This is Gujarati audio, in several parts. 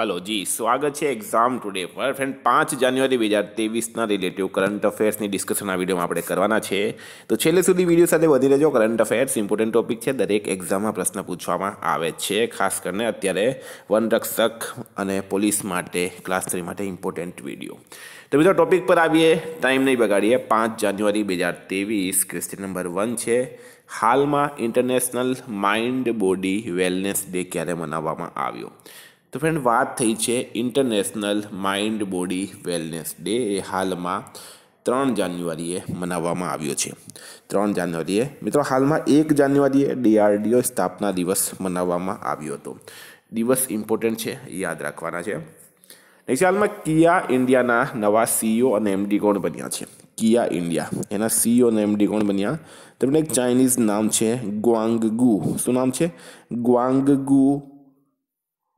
હલો જી સ્વાગત છે એક્ઝામ ટુડે પર ફ્રેન્ડ પાંચ જાન્યુઆરી બે હજાર તેવીસના રિલેટિવ કરંટ અફેર્સની ડિસ્કશન આ વિડીયોમાં આપણે કરવાના છે તો છેલ્લે સુધી વિડીયો સાથે વધી રહેજો કરંટ અફેર્સ ઇમ્પોર્ટન્ટ ટોપિક છે દરેક એક્ઝામમાં પ્રશ્ન પૂછવામાં આવે છે ખાસ કરીને અત્યારે વનરક્ષક અને પોલીસ માટે ક્લાસ થ્રી માટે ઇમ્પોર્ટન્ટ વિડીયો તો બીજો ટોપિક પર આવીએ ટાઈમ નહીં બગાડીએ પાંચ જાન્યુઆરી બે હજાર તેવીસ ક્વેશ્ચન નંબર વન છે હાલમાં international mind body wellness day ક્યારે મનાવવામાં આવ્યો તો ફ્રેન્ડ વાત થઈ છે international mind body wellness day એ હાલમાં ત્રણ જાન્યુઆરીએ મનાવવામાં આવ્યો છે ત્રણ જાન્યુઆરીએ મિત્રો હાલમાં એક જાન્યુઆરીએ ડીઆરડીઓ સ્થાપના દિવસ મનાવવામાં આવ્યો હતો દિવસ ઇમ્પોર્ટન્ટ છે યાદ રાખવાના છે નેક્સ્ટ હાલમાં કિયા ઇન્ડિયાના નવા સીઈઓ e અને એમડી કોણ બન્યા છે કિયા ઇન્ડિયા એના સીઈઓ e અને એમડી કોણ બન્યા તેમને એક ચાઇનીઝ નામ છે ગ્વાંગ ગુ શું નામ છે ગ્વાંગ ગુ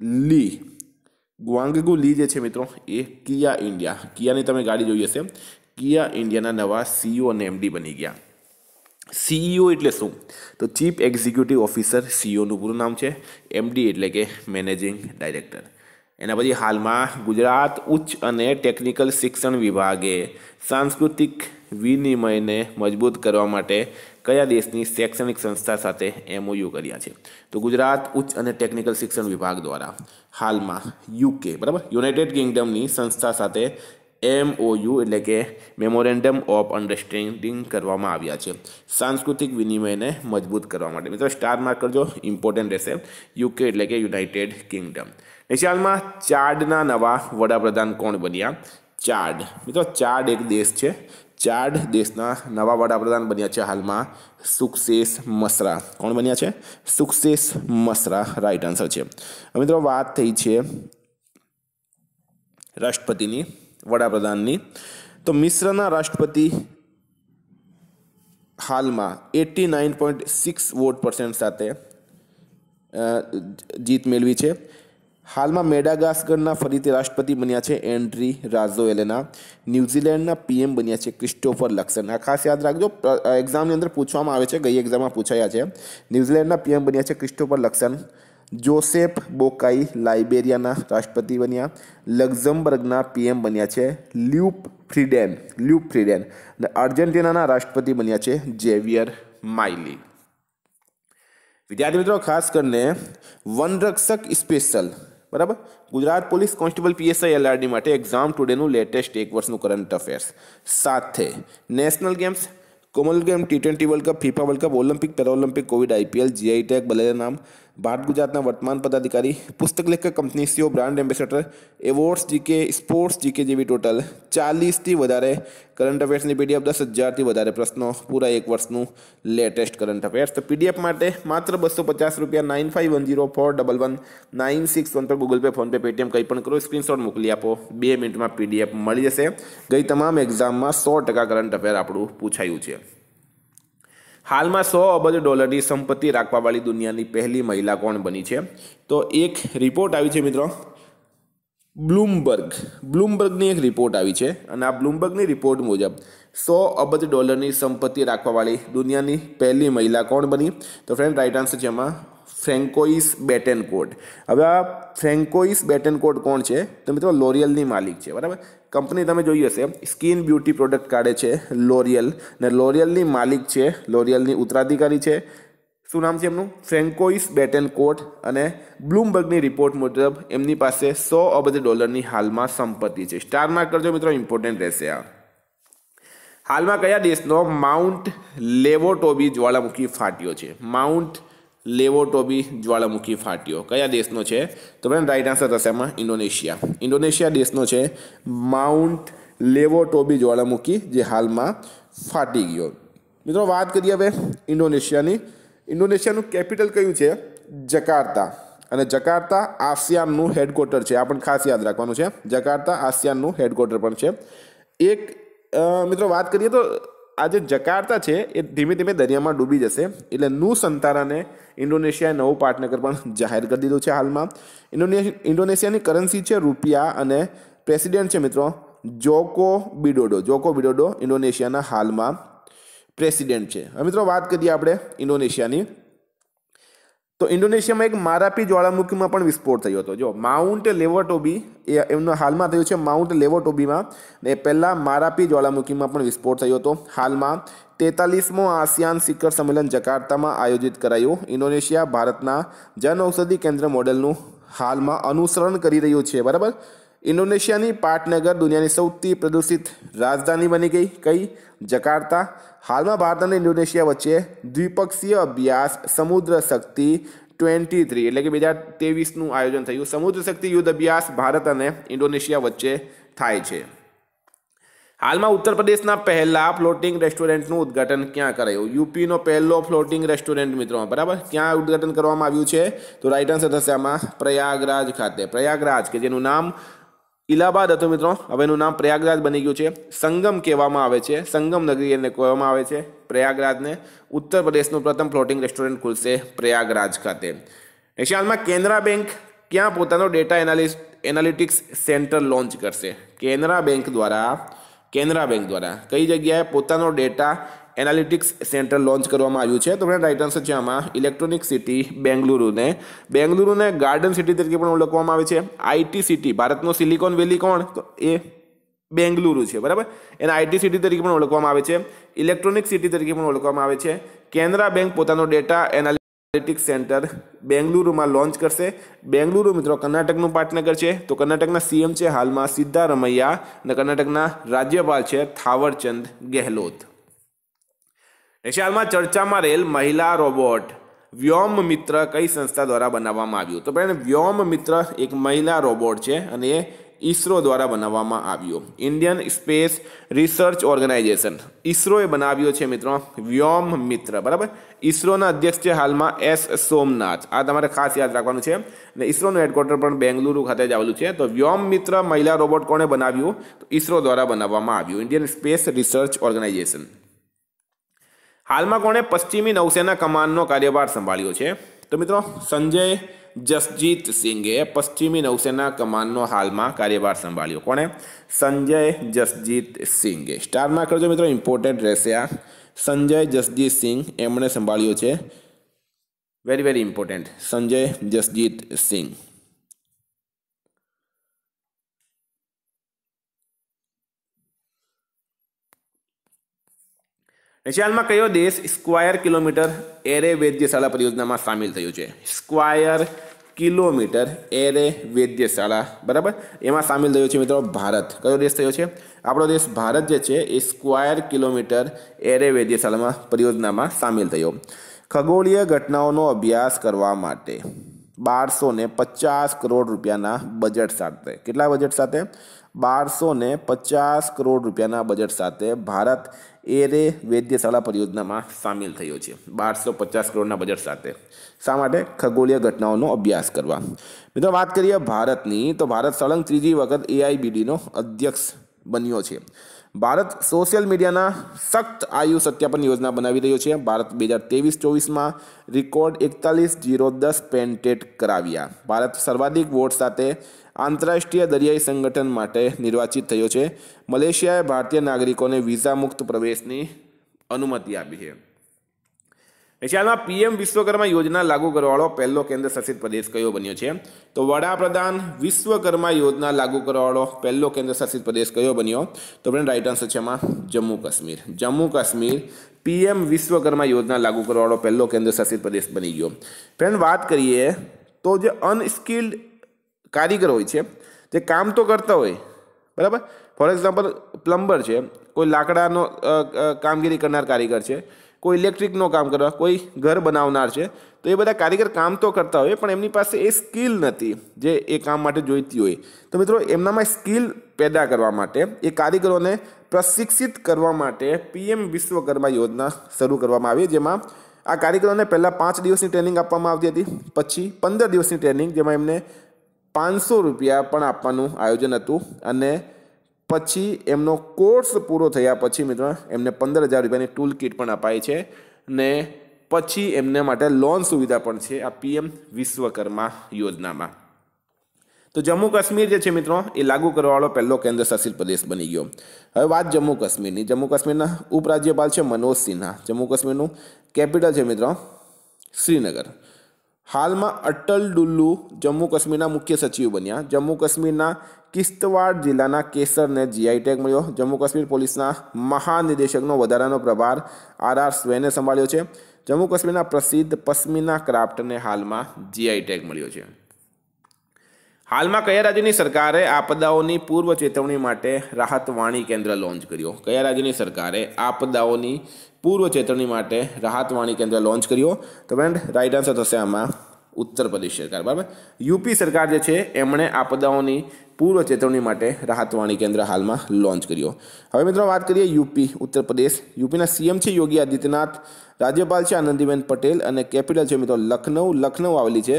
લી ગ્વાંગગુ લી જે છે મિત્રો એ કિયા ઇન્ડિયા કિયાની તમે ગાડી જોઈ હશે કિયા ઇન્ડિયાના નવા સીઈઓ અને એમડી બની ગયા સીઈઓ એટલે શું તો ચીફ એક્ઝિક્યુટિવ ઓફિસર સીઈઓનું પૂરું નામ છે એમડી એટલે કે મેનેજિંગ ડાયરેક્ટર એના પછી હાલમાં ગુજરાત ઉચ્ચ અને ટેકનિકલ શિક્ષણ વિભાગે સાંસ્કૃતિક વિનિમયને મજબૂત કરવા માટે કયા દેશની શૈક્ષણિક સંસ્થા સાથે એમઓયુ કર્યા છે તો ગુજરાત ઉચ્ચ અને ટેકનિકલ શિક્ષણ વિભાગ દ્વારા હાલમાં યુકે બરાબર યુનાઇટેડ કિંગડમની સંસ્થા સાથે એમઓયુ એટલે કે મેમોરેન્ડમ ઓફ અન્ડરસ્ટેન્ડિંગ કરવામાં આવ્યા છે સાંસ્કૃતિક વિનિમયને મજબૂત કરવા માટે મિત્રો સ્ટાર માર્ક કરજો ઇમ્પોર્ટન્ટ રહેશે યુકે એટલે કે યુનાઇટેડ કિંગડમ નિશાળમાં ચાર્ડના નવા વડાપ્રધાન કોણ બન્યા ચાર્ડ મિત્રો ચાર્ડ એક દેશ છે ચાડ દેશના નવા વડાપ્રધાન બન્યા છે હાલમાં સુખશેષ મસરા કોણ બન્યા છે સુખશેષ મસરા રાઈટ આન્સર છે મિત્રો વાત થઈ છે રાષ્ટ્રપતિની વડાપ્રધાનની તો મિશ્રના રાષ્ટ્રપતિ હાલમાં eighty nine point six vote percent સાથે જીત મેળવી છે હાલમાં મેડાગાસ્કરના ફરીથી રાષ્ટ્રપતિ બન્યા છે એન્ડ્રી રાઝોએલેના ન્યૂઝીલેન્ડના પીએમ બન્યા છે ક્રિસ્ટોફર લક્સન આ ખાસ યાદ રાખજો એક્ઝામની અંદર પૂછવામાં આવે છે ગઈ એક્ઝામમાં પૂછાયા છે ન્યૂઝીલેન્ડના પીએમ બન્યા છે ક્રિસ્ટોફર લક્સન જોસેફ બોકાઈ લાઇબેરિયાના રાષ્ટ્રપતિ બન્યા લક્ઝમબર્ગના પીએમ બન્યા છે લ્યુપ ફ્રીડેન લ્યુપ ફ્રીડેન અને આર્જેન્ટિનાના રાષ્ટ્રપતિ બન્યા છે ઝેવિયર માઇલી વિદ્યાર્થી મિત્રો ખાસ કરીને વનરક્ષક સ્પેશિયલ બરાબર Gujarat police constable PSI LRD માટે એક્ઝામ ટુડેનું લેટેસ્ટ એક વર્ષનું કરંટ અફેર્સ સાથે national games Commonwealth game T twenty world cup FIFA world cup Olympic Paralympic Covid IPL GI tag બલેરા નામ ભારત ગુજરાતના વર્તમાન પદાધિકારી પુસ્તક લેખક CEO brand ambassador awards GK sports GK જેવી ટોટલ ચાલીસથી વધારે કરંટ અફેર્સની પીડીએફ દસ હજારથી વધારે પ્રશ્નો પૂરા એક વર્ષનું લેટેસ્ટ કરંટ અફેર્સ તો પીડીએફ માટે માત્ર બસો પચાસ રૂપિયા nine five one zero four double one nine six one પર ગૂગલ પે ફોનપે પેટીએમ કંઈ પણ કરો સ્ક્રીનશોટ મોકલી આપો બે મિનિટમાં પીડીએફ મળી જશે ગઈ તમામ એક્ઝામમાં સો ટકા કરંટ અફેર આપણું પૂછાયું છે હાલમાં સો અબજ ડોલરની સંપત્તિ રાખવાવાળી દુનિયાની પહેલી મહિલા કોણ બની છે તો એક રિપોર્ટ આવી છે મિત્રો બ્લૂમબર્ગ બ્લૂમબર્ગની એક રિપોર્ટ આવી છે અને આ બ્લૂમબર્ગની રિપોર્ટ મુજબ સો અબજ ડોલરની સંપત્તિ રાખવાવાળી દુનિયાની પહેલી મહિલા કોણ બની તો ફ્રેન્ડ રાઇટ આન્સર છે એમાં ફ્રેન્કોઇસ કોટ હવે આ ફ્રેન્કોઇસ કોટ કોણ છે તો મિત્રો લોરિયલની માલિક છે બરાબર કંપની તમે જોઈ હશે સ્કિન બ્યુટી પ્રોડક્ટ કાઢે છે લોરિયલ ને લોરિયલની માલિક છે લોરિયલની ઉત્તરાધિકારી છે શું નામ છે એમનું ફ્રેન્કોઇસ બેટન કોટ અને બ્લૂમબર્ગની રિપોર્ટ મુજબ એમની પાસે સો અબજ ડોલરની હાલમાં સંપત્તિ છે સ્ટાર માર્ક કરજો મિત્રો ઇમ્પોર્ટન્ટ રહેશે આ હાલમાં કયા દેશનો માઉન્ટ લેવોટોબી જ્વાળામુખી ફાટ્યો છે માઉન્ટ લેવોટોબી જ્વાળામુખી ફાટ્યો કયા દેશનો છે તો ફ્રેન્ડ રાઈટ આન્સર થશે આમાં ઇન્ડોનેશિયા ઇન્ડોનેશિયા દેશનો છે માઉન્ટ લેવો ટોબી જ્વાળામુખી જે હાલમાં ફાટી ગયો મિત્રો વાત કરીએ હવે ઇન્ડોનેશિયાની ઇન્ડોનેશિયાનું કેપિટલ કયું છે જકાર્તા અને જકાર્તા આસિયાનનું હેડક્વાર્ટર છે આ પણ ખાસ યાદ રાખવાનું છે જકાર્તા આસિયાનનું હેડક્વાર્ટર પણ છે એક મિત્રો વાત કરીએ તો આ જે જકાર્તા છે એ ધીમે ધીમે દરિયામાં ડૂબી જશે એટલે નુ સંતારાને ઇન્ડોનેશિયાએ નવું પાટનગર પણ જાહેર કરી દીધું છે હાલમાં ઇન્ડોનેશિયાની કરન્સી છે રૂપિયા અને પ્રેસિડેન્ટ છે મિત્રો જોકો બિડોડો જોકો બિડોડો ઇન્ડોનેશિયાના હાલમાં પ્રેસિડેન્ટ છે હવે મિત્રો વાત કરીએ આપણે ઇન્ડોનેશિયાની તો ઇન્ડોનેશિયામાં એક મારાપી જ્વાળામુખીમાં પણ વિસ્ફોટ થયો હતો જો માઉન્ટ લેવોટોબી એ એમનો હાલમાં થયું છે માઉન્ટ લેવોટોબીમાં ને પહેલાં મારાપી જ્વાળામુખીમાં પણ વિસ્ફોટ થયો હતો હાલમાં તેતાલીસમો આસિયાન શિખર સંમેલન જકાર્તામાં આયોજિત કરાયું ઇન્ડોનેશિયા ભારતના જનઔષધિ કેન્દ્ર મોડેલનું હાલમાં અનુસરણ કરી રહ્યું છે બરાબર ઇન્ડોનેશિયાની પાટનગર દુનિયાની સૌથી પ્રદૂષિત રાજધાની બની ગઈ કઈ જકાર્તા હાલમાં ભારત અને ઇન્ડોનેશિયા વચ્ચે દ્વિપક્ષીય અભ્યાસ સમુદ્ર શક્તિ ટ્વેન્ટી થ્રી એટલે કે બે હજાર તેવીસનું આયોજન થયું સમુદ્ર શક્તિ યુદ્ધ અભ્યાસ ભારત અને ઇન્ડોનેશિયા વચ્ચે થાય છે હાલમાં ઉત્તર પ્રદેશના પહેલા ફ્લોટિંગ રેસ્ટોરન્ટનું ઉદ્ઘાટન ક્યાં કરાયું યુપીનો પહેલો ફ્લોટિંગ રેસ્ટોરન્ટ મિત્રો બરાબર ક્યાં ઉદ્ઘાટન કરવામાં આવ્યું છે તો રાઇટ આન્સર થશે આમાં પ્રયાગરાજ ખાતે પ્રયાગરાજ કે જેનું નામ ઇલાહાબાદ હતું મિત્રો હવેનું નામ પ્રયાગરાજ બની ગયું છે સંગમ કહેવામાં આવે છે સંગમ નગરી એને કહેવામાં આવે છે પ્રયાગરાજને ઉત્તર પ્રદેશનું પ્રથમ ફ્લોટિંગ રેસ્ટોરન્ટ ખુલશે પ્રયાગરાજ ખાતે નેશિયાલમાં કેનરા બેંક ક્યાં પોતાનો data analyst analytics centre launch કરશે કેનરા બેંક દ્વારા કેનરા બેંક દ્વારા કઈ જગ્યાએ પોતાનો ડેટા એનાલિટિક્સ સેન્ટર લોન્ચ કરવામાં આવ્યું છે તો રાઇટ આન્સર છે આમાં ઇલેક્ટ્રોનિક સિટી બેંગલુરુને બેંગલુરુને ગાર્ડન સિટી તરીકે પણ ઓળખવામાં આવે છે આઈટી સિટી ભારતનો સિલિકોન વેલી કોણ તો એ બેંગલુરુ છે બરાબર એને આઈટી સિટી તરીકે પણ ઓળખવામાં આવે છે ઇલેક્ટ્રોનિક સિટી તરીકે પણ ઓળખવામાં આવે છે કેનરા બેંક પોતાનો ડેટા એનાલિટિક્સ એનાલિટિક્સ સેન્ટર બેંગલુરુમાં લોન્ચ કરશે બેંગલુરુ મિત્રો કર્ણાટકનું પાટનગર છે તો કર્ણાટકના સીએમ છે હાલમાં સિદ્ધારમૈયા અને કર્ણાટકના રાજ્યપાલ છે થાવરચંદ ગેહલોત પછી હાલમાં ચર્ચામાં રહેલ મહિલા રોબોટ વ્યોમ મિત્ર કઈ સંસ્થા દ્વારા બનાવવામાં આવ્યું તો પણ વ્યોમ મિત્ર એક મહિલા રોબોટ છે અને એ ઈસરો દ્વારા બનાવવામાં આવ્યો ઇન્ડિયન સ્પેસ રિસર્ચ ઓર્ગેનાઇઝેશન ઈસરોએ બનાવ્યો છે મિત્રો વ્યોમ મિત્ર બરાબર ઈસરોના અધ્યક્ષ છે હાલમાં એસ સોમનાથ આ તમારે ખાસ યાદ રાખવાનું છે અને ઈસરોનું હેડક્વાર્ટર પણ બેંગલુરુ ખાતે જ આવેલું છે તો વ્યોમ મિત્ર મહિલા રોબોટ કોણે બનાવ્યું તો ઈસરો દ્વારા બનાવવામાં આવ્યું ઇન્ડિયન સ્પેસ રિસર્ચ ઓર્ગેનાઇઝેશન હાલમાં કોણે પશ્ચિમી નૌસેના કમાનનો કાર્યભાર સંભાળ્યો છે તો મિત્રો સંજય જસજીત સિંઘે પશ્ચિમી નૌસેના કમાનનો હાલમાં કાર્યભાર સંભાળ્યો કોણે સંજય જસજીત સિંઘે સ્ટારમાં કરજો મિત્રો ઇમ્પોર્ટન્ટ રહેશે આ સંજય જસજીત સિંઘ એમણે સંભાળ્યો છે very very important Sanjay Jasjit Singh હાલમાં કયો દેશ સ્ક્વાયર કિલોમીટર એરે વૈદ્યશાળા પરિયોજનામાં સામેલ થયો છે સ્ક્વાયર કિલોમીટર એરે વૈદ્યશાળા બરાબર એમાં સામેલ થયો છે મિત્રો ભારત કયો દેશ થયો છે આપણો દેશ ભારત જે છે એ સ્ક્વાયર કિલોમીટર એરે વૈદ્યશાળામાં પરિયોજનામાં સામેલ થયો ખગોળીય ઘટનાઓનો અભ્યાસ કરવા માટે બારસો ને પચાસ કરોડ રૂપિયાના બજેટ સાથે કેટલા બજેટ સાથે બારસો ને પચાસ કરોડ રૂપિયાના બજેટ સાથે ભારત એરે વૈદ્યશાળા પરિયોજનામાં સામેલ થયો છે બારસો પચાસ કરોડના બજેટ સાથે શા માટે ખગોળીય ઘટનાઓનો અભ્યાસ કરવા મિત્રો વાત કરીએ ભારતની તો ભારત સળંગ ત્રીજી વખત એઆઈબીડીનો અધ્યક્ષ બન્યો છે ભારત સોશિયલ મીડિયાના સખ્ત આયુ સત્યાપન યોજના બનાવી રહ્યો છે ભારત બે હજાર ત્રેવીસ ચોવીસમાં રેકોર્ડ એકતાલીસ જીરો દસ પેન્ટેટ કરાવ્યા ભારત સર્વાધિક વોટ સાથે આંતરરાષ્ટ્રીય દરિયાઈ સંગઠન માટે નિર્વાચિત થયો છે મલેશિયાએ ભારતીય નાગરિકોને વિઝા મુક્ત પ્રવેશની અનુમતિ આપી છે નીચેના પીએમ વિશ્વકર્મા યોજના લાગુ કરવાવાળો પહેલો કેન્દ્ર શાસિત પ્રદેશ કયો બન્યો છે તો વડાપ્રધાન વિશ્વકર્મા યોજના લાગુ કરવાવાળો પહેલો કેન્દ્ર શાસિત પ્રદેશ કયો બન્યો તો ફ્રેન્ડ રાઇટ આન્સર છે એમાં જમ્મુ કાશ્મીર જમ્મુ કાશ્મીર પીએમ વિશ્વકર્મા યોજના લાગુ કરવાવાળો પહેલો કેન્દ્ર શાસિત પ્રદેશ બની ગયો ફ્રેન્ડ વાત કરીએ તો જે અનસ્કિલ્ડ કારીગર હોય છે જે કામ તો કરતા હોય બરાબર ફોર એક્ઝામ્પલ પ્લમ્બર છે કોઈ લાકડાનો કામગીરી કરનાર કારીગર છે કોઈ ઇલેક્ટ્રિકનું કામ કરવા કોઈ ઘર બનાવનાર છે તો એ બધા કારીગર કામ તો કરતા હોય પણ એમની પાસે એ સ્કિલ નથી જે એ કામ માટે જોઈતી હોય તો મિત્રો એમનામાં સ્કિલ પેદા કરવા માટે એ કારીગરોને પ્રશિક્ષિત કરવા માટે પીએમ વિશ્વકર્મા યોજના શરૂ કરવામાં આવી જેમાં આ કારીગરોને પહેલાં પાંચ દિવસની ટ્રેનિંગ આપવામાં આવતી હતી પછી પંદર દિવસની ટ્રેનિંગ જેમાં એમને પાંચસો રૂપિયા પણ આપવાનું આયોજન હતું અને પછી એમનો કોર્સ પૂરો થયા પછી મિત્ર એમને પંદર હજાર રૂપિયાની ટૂલ કિટ પણ અપાય છે ને પછી એમને માટે લોન સુવિધા પણ છે આ પીએમ વિશ્વકર્મા યોજનામાં તો જમ્મુ કાશ્મીર જે છે મિત્રો એ લાગુ કરવાવાળો પહેલો કેન્દ્ર શાસિત પ્રદેશ બની ગયો હવે વાત જમ્મુ કાશ્મીરની જમ્મુ કાશ્મીરના ઉપરાજ્યપાલ છે મનોજ સિન્હા જમ્મુ કાશ્મીરનું કેપિટલ છે મિત્રો શ્રીનગર હાલમાં અટલ ડુલ્લુ જમ્મુ કાશ્મીરના મુખ્ય સચિવ બન્યા જમ્મુ કાશ્મીરના કિસ્તવાડ જિલ્લાના કેસરને જીઆઈ ટેગ મળ્યો જમ્મુ કાશ્મીર પોલીસના મહાનિદેશકનો વધારાનો પ્રભાર આર આર સ્વેને સંભાળ્યો છે જમ્મુ કાશ્મીરના પ્રસિદ્ધ પશ્મિના ક્રાફ્ટને હાલમાં જીઆઈ ટેગ મળ્યો છે હાલમાં કયા રાજ્યની સરકારે આપદાઓની પૂર્વ ચેતવણી માટે રાહત વાણી કેન્દ્ર લોન્ચ કર્યો કયા રાજ્યની સરકારે આપદાઓની પૂર્વ ચેતવણી માટે રાહત વાણી કેન્દ્ર લોન્ચ કર્યો તો ફ્રેન્ડ રાઈટ આન્સર થશે આમાં ઉત્તર પ્રદેશ સરકાર બરાબર યુપી સરકાર જે છે એમણે આપદાઓની પૂર્વ ચેતવણી માટે રાહતવાણી કેન્દ્ર હાલમાં લોન્ચ કર્યો હવે મિત્રો વાત કરીએ યુપી ઉત્તર પ્રદેશ યુપીના સીએમ છે યોગી આદિત્યનાથ રાજ્યપાલ છે આનંદીબેન પટેલ અને કેપિટલ છે મિત્રો લખનઉ લખનઉ આવેલી છે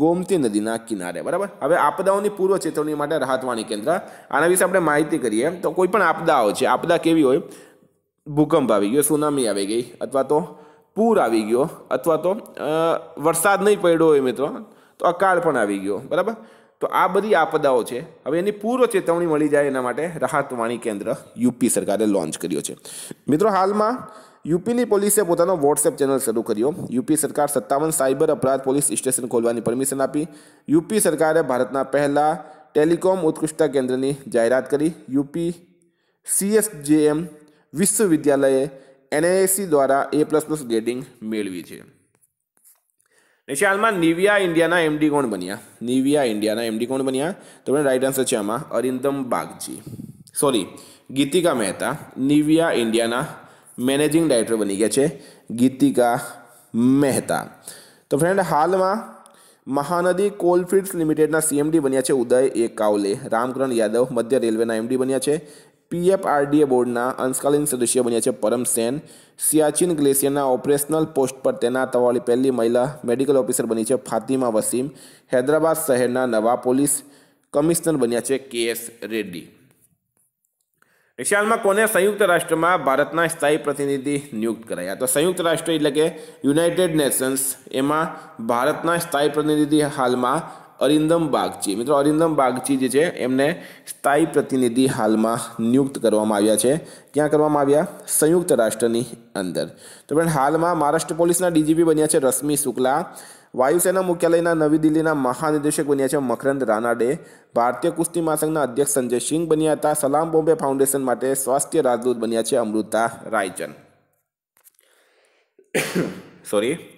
ગોમતી નદીના કિનારે બરાબર હવે આપદાઓની પૂર્વ ચેતવણી માટે રાહતવાણી કેન્દ્ર આના વિશે આપણે માહિતી કરીએ તો કોઈ પણ આપદાઓ છે આપદા કેવી હોય ભૂકંપ આવી ગયો સુનામી આવી ગઈ અથવા તો પૂર આવી ગયો અથવા તો વરસાદ નહીં પડ્યો હોય મિત્રો તો અકાળ પણ આવી ગયો બરાબર તો આ બધી આપદાઓ છે હવે એની પૂર્વ ચેતવણી મળી જાય એના માટે રાહત વાણી કેન્દ્ર યુપી સરકારે લોન્ચ કર્યો છે મિત્રો હાલમાં યુપીની પોલીસે પોતાનો વોટ્સએપ ચેનલ શરૂ કર્યો યુપી સરકાર સત્તાવન સાયબર અપરાધ પોલીસ સ્ટેશન ખોલવાની પરમિશન આપી યુપી સરકારે ભારતના પહેલાં ટેલિકોમ ઉત્કૃષ્ટતા કેન્દ્રની જાહેરાત કરી યુપી સીએસજેએમ વિશ્વવિદ્યાલયે એનઆઈએસી દ્વારા એ પ્લસ પ્લસ ગ્રેડિંગ મેળવી છે નીચે હાલમાં નિવિયા ઇન્ડિયાના એમડી કોણ બન્યા નિવિયા ઇન્ડિયાના એમડી કોણ બન્યા તો રાઈટ આન્સર છે આમાં અરિંદમ બાગજી સોરી ગીતિકા મહેતા નિવિયા ઇન્ડિયાના મેનેજિંગ ડાયરેક્ટર બની ગયા છે ગીતિકા મહેતા તો ફ્રેન્ડ હાલમાં મહાનદી કોલફિલ્ડ્સ લિમિટેડના સીએમડી બન્યા છે ઉદય એકાવલે રામકરણ યાદવ મધ્ય રેલવેના એમડી બન્યા છે પીએફઆરડીએ બોર્ડના અંશકાલીન સદસ્ય બન્યા છે પરમ સેન સિયાચિન ગ્લેશિયરના ઓપરેશનલ પોસ્ટ પર તેના તવાળી પહેલી મહિલા મેડિકલ ઓફિસર બની છે ફાતિમા વસીમ હૈદરાબાદ શહેરના નવા પોલીસ કમિશનર બન્યા છે કે એસ રેડ્ડી નિશાલમાં કોને સંયુક્ત રાષ્ટ્રમાં ભારતના સ્થાયી પ્રતિનિધિ નિયુક્ત કરાયા તો સંયુક્ત રાષ્ટ્ર એટલે કે યુનાઇટેડ નેશન્સ એમાં ભારતના સ્થાયી પ્રતિનિધિ હાલમાં અરિંદમ બાગચી મિત્રો અરિંદમ બાગચી જે છે એમને સ્થાયી પ્રતિનિધિ હાલમાં નિયુક્ત કરવામાં આવ્યા છે ક્યાં કરવામાં આવ્યા સંયુક્ત રાષ્ટ્રની અંદર તો ફ્રેન્ડ હાલમાં મહારાષ્ટ્ર પોલીસના ડીજીપી બન્યા છે રશ્મિ શુક્લા વાયુસેના મુખ્યાલયના નવી દિલ્હીના મહાનિદેશક બન્યા છે મકરંદ રાનાડે ભારતીય કુસ્તી મહાસંઘના અધ્યક્ષ સંજય સિંહ બન્યા હતા સલામ બોમ્બે ફાઉન્ડેશન માટે સ્વાસ્થ્ય રાજદૂત બન્યા છે અમૃતા રાયચંદ સોરી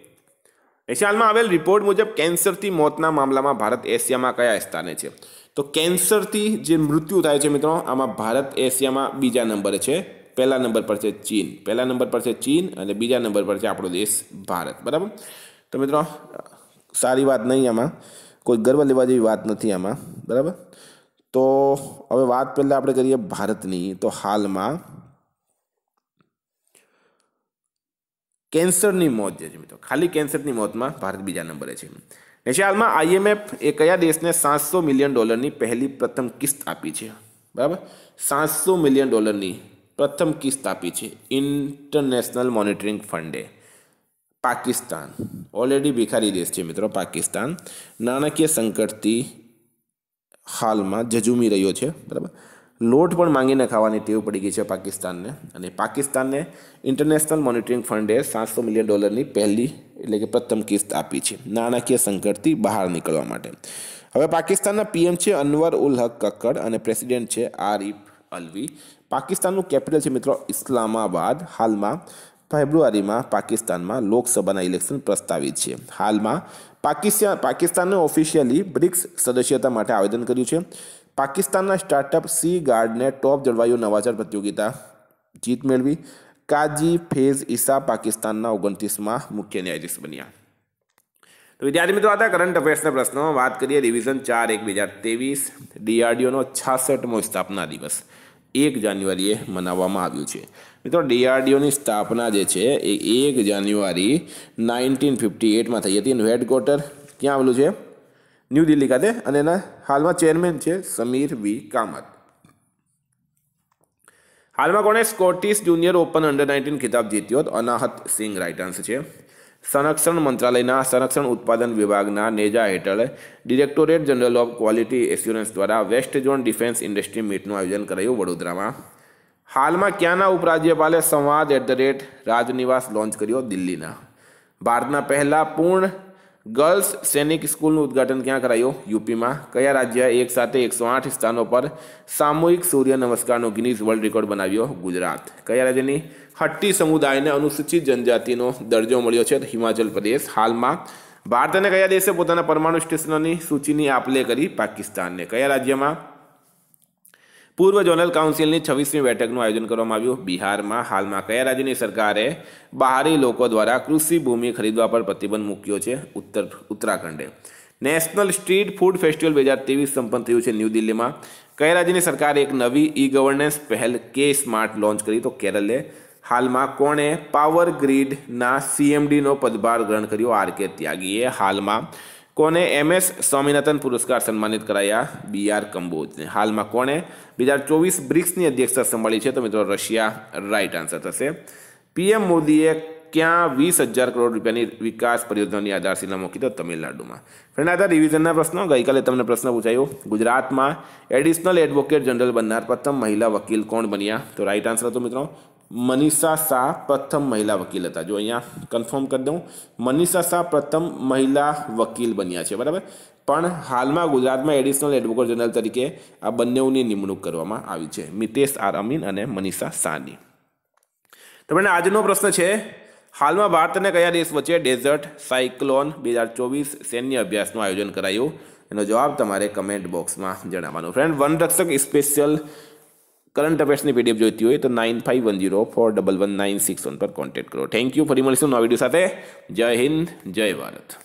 હાલમાં આવેલ રિપોર્ટ મુજબ કેન્સરથી મોતના મામલામાં ભારત એશિયામાં કયા સ્થાને છે તો કેન્સરથી જે મૃત્યુ થાય છે મિત્રો આમાં ભારત એશિયામાં બીજા નંબરે છે પહેલા નંબર પર છે ચીન પહેલા નંબર પર છે ચીન અને બીજા નંબર પર છે આપણો દેશ ભારત બરાબર તો મિત્રો સારી વાત નહીં આમાં કોઈ ગર્વ લેવા જેવી વાત નથી આમાં બરાબર તો હવે વાત પહેલાં આપણે કરીએ ભારતની તો હાલમાં કેન્સરની મોત જે છે મિત્રો ખાલી કેન્સરની મોતમાં ભારત બીજા નંબરે છે નીચે આઈએમએફ એ કયા દેશને સાતસો મિલિયન ડોલરની પહેલી પ્રથમ કિસ્ત આપી છે બરાબર સાતસો મિલિયન ડોલરની પ્રથમ કિસ્ત આપી છે ઇન્ટરનેશનલ મોનિટરિંગ ફંડે પાકિસ્તાન ઓલરેડી ભિખારી દેશ છે મિત્રો પાકિસ્તાન નાણાકીય સંકટથી હાલમાં ઝઝૂમી રહ્યો છે બરાબર લોટ પણ માંગીને ખાવાની ટેવ પડી ગઈ છે પાકિસ્તાનને અને પાકિસ્તાનને ઇન્ટરનેશનલ મોનિટરિંગ ફંડે સાતસો મિલિયન ડોલરની પહેલી એટલે કે પ્રથમ કિસ્ત આપી છે નાણાકીય સંકટથી બહાર નીકળવા માટે હવે પાકિસ્તાનના પીએમ છે અનવર ઉલ હક કક્કડ અને પ્રેસિડેન્ટ છે આરિફ અલવી પાકિસ્તાનનું કેપિટલ છે મિત્રો ઇસ્લામાબાદ હાલમાં ફેબ્રુઆરીમાં પાકિસ્તાનમાં લોકસભાના ઇલેક્શન પ્રસ્તાવિત છે હાલમાં પાકિસ્તાન પાકિસ્તાને ઓફિશિયલી બ્રિક્સ સદસ્યતા માટે આવેદન કર્યું છે પાકિસ્તાનના સ્ટાર્ટઅપ સી ગાર્ડને ટોપ જળવાયુ નવાચાર પ્રતિયોગિતા જીત મેળવી કાજી ફેઝ ઈસા પાકિસ્તાનના ઓગણત્રીસમાં મુખ્ય ન્યાયાધીશ બન્યા તો વિદ્યાર્થી મિત્રો હતા કરંટ અફેર્સના પ્રશ્નો વાત કરીએ રિવિઝન ચાર એક બે હજાર ત્રેવીસ ડીઆરડીઓનો છાસઠમો સ્થાપના દિવસ એક જાન્યુઆરીએ મનાવવામાં આવ્યું છે મિત્રો ડીઆરડીઓની સ્થાપના જે છે એ એક જાન્યુઆરી નાઇન્ટીન ફિફ્ટી એટમાં થઈ હતી એનું હેડક્વાર્ટર ક્યાં આવેલું છે ન્યૂ દિલ્હી ખાતે અને એના હાલમાં ચેરમેન છે સમીર વી કામત હાલમાં કોણે Scottish junior open under nineteen ખિતાબ જીત્યો હતો અનાહત સિંગ રાઇટર્સ છે સંરક્ષણ મંત્રાલયના સંરક્ષણ ઉત્પાદન વિભાગના નેજા હેઠળ directorate general of quality assurance દ્વારા વેસ્ટ ઝોન ડિફેન્સ ઇન્ડસ્ટ્રી મીટનું આયોજન કરાયું વડોદરામાં હાલમાં ક્યાંના ઉપરાજ્યપાલે Samvad at the rate Rajniwas launch કર્યો દિલ્હીના ભારતના પહેલા પૂર્ણ ગર્લ્સ સૈનિક સ્કૂલનું ઉદઘાટન ક્યાં કરાયું યુપીમાં કયા રાજ્યએ એક સાથે એકસો આઠ સ્થાનો પર સામૂહિક સૂર્ય નમસ્કારનો ગિનીઝ વર્લ્ડ રેકોર્ડ બનાવ્યો ગુજરાત કયા રાજ્યની હટ્ટી સમુદાયને અનુસૂચિત જનજાતિનો દરજ્જો મળ્યો છે હિમાચલ પ્રદેશ હાલમાં ભારત અને કયા દેશે પોતાના પરમાણુ સ્ટેશનોની સૂચિની આપલે કરી પાકિસ્તાનને કયા રાજ્યમાં પૂર્વ ઝોનલ કાઉન્સિલની છવ્વીસમી બેઠકનું આયોજન કરવામાં આવ્યું બિહારમાં હાલમાં કયા રાજ્યની સરકારે બહારી લોકો દ્વારા કૃષિ ભૂમિ ખરીદવા પર પ્રતિબંધ મૂક્યો છે ઉત્તર ઉત્તરાખંડે નેશનલ સ્ટ્રીટ ફૂડ ફેસ્ટિવલ બે હજાર ત્રેવીસ સંપન્ન થયું છે ન્યૂ દિલ્હીમાં કયા રાજ્યની સરકારે એક નવી ઈ ગવર્નન્સ પહેલ કે સ્માર્ટ લોન્ચ કરી તો કેરલે હાલમાં કોણે પાવર ગ્રીડના સીએમડીનો પદભાર ગ્રહણ કર્યો આર કે ત્યાગીએ હાલમાં કોને એમ એસ સ્વામિનાથન પુરસ્કાર સન્માનિત કરાયા બી આર કંબોજને હાલમાં કોણે બે હજાર ચોવીસ બ્રિક્સની અધ્યક્ષતા સંભાળી છે તો મિત્રો રશિયા રાઇટ આન્સર થશે પીએમ મોદીએ ક્યાં વીસ હજાર કરોડ રૂપિયાની વિકાસ પરિયોજનાની આધારશીલા મૂકી તો તમિલનાડુમાં ફ્રેન્ડ આ રિવિઝનના પ્રશ્નો ગઈકાલે તમને પ્રશ્ન પૂછાયો ગુજરાતમાં એડિશનલ એડવોકેટ જનરલ બનનાર પ્રથમ મહિલા વકીલ કોણ બન્યા તો રાઈટ આન્સર હતો મિત્રો મનીષા શાહ પ્રથમ મહિલા વકીલ હતા જો અહીંયા કન્ફર્મ કરી દઉં મનીષા શાહ પ્રથમ મહિલા વકીલ બન્યા છે બરાબર પણ હાલમાં ગુજરાતમાં એડિશનલ એડવોકેટ જનરલ તરીકે આ બંનેઓની નિમણૂક કરવામાં આવી છે મિતેશ આર અમીન અને મનીષા શાહની તો આજનો પ્રશ્ન છે હાલમાં ભારત અને કયા દેશ વચ્ચે ડેઝર્ટ સાયક્લોન બે હજાર ચોવીસ સૈન્ય અભ્યાસનું આયોજન કરાયું એનો જવાબ તમારે કમેન્ટ બોક્સમાં જણાવવાનો ફ્રેન્ડ વન રક્ષક સ્પેશિયલ કરંટ અફેર્સની પીડીએફ જોઈતી હોય તો nine five one zero four double one nine six one પર કોન્ટેક્ટ કરો થેન્ક યુ ફરી મળીશું નવા વિડીયો સાથે જય હિન્દ જય ભારત